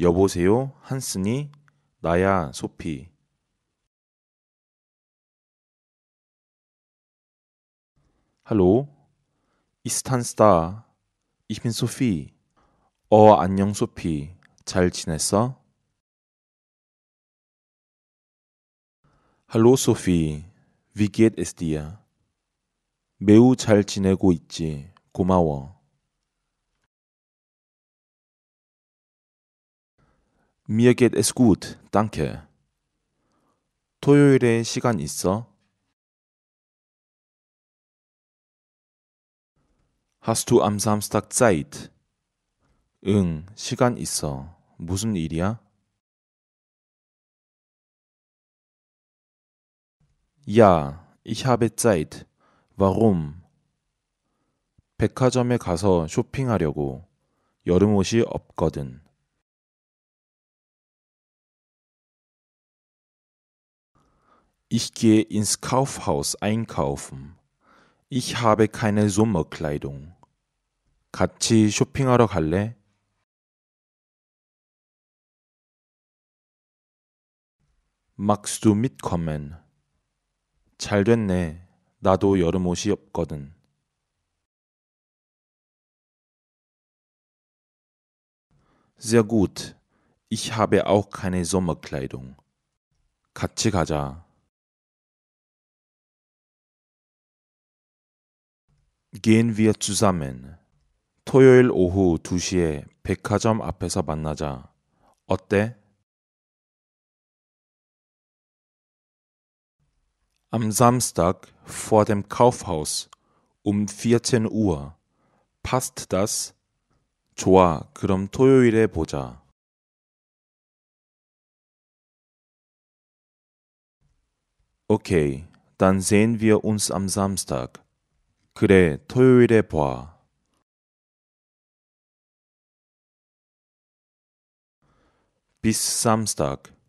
여보세요 한스니 나야 소피 할로 이스탄스타 이빈 소피 어 안녕 소피 잘 지냈어? 할로 소피 wie geht 매우 잘 지내고 있지 고마워 Mir geht es gut. Danke. 토요일에 시간 있어? Hast du am Samstag Zeit? 응, 시간 있어. 무슨 일이야? Ja, ich habe Zeit. Warum? 백화점에 가서 쇼핑하려고. 여름 옷이 없거든. Ich gehe ins Kaufhaus einkaufen. Ich habe keine Sommerkleidung. 같이 쇼핑하러 갈래? Magst du mitkommen? 잘 됐네. 나도 여름 옷이 없거든. Sehr gut. Ich habe auch keine Sommerkleidung. 같이 가자. gehen wir zusammen. 토요일 오후 2시에 백화점 앞에서 만나자. 어때? Am Samstag vor dem Kaufhaus um 14 Uhr. Passt das? 좋아. 그럼 토요일에 보자. Okay, dann sehen wir uns am Samstag. 그래, 토요일에 봐. Bis Samstag.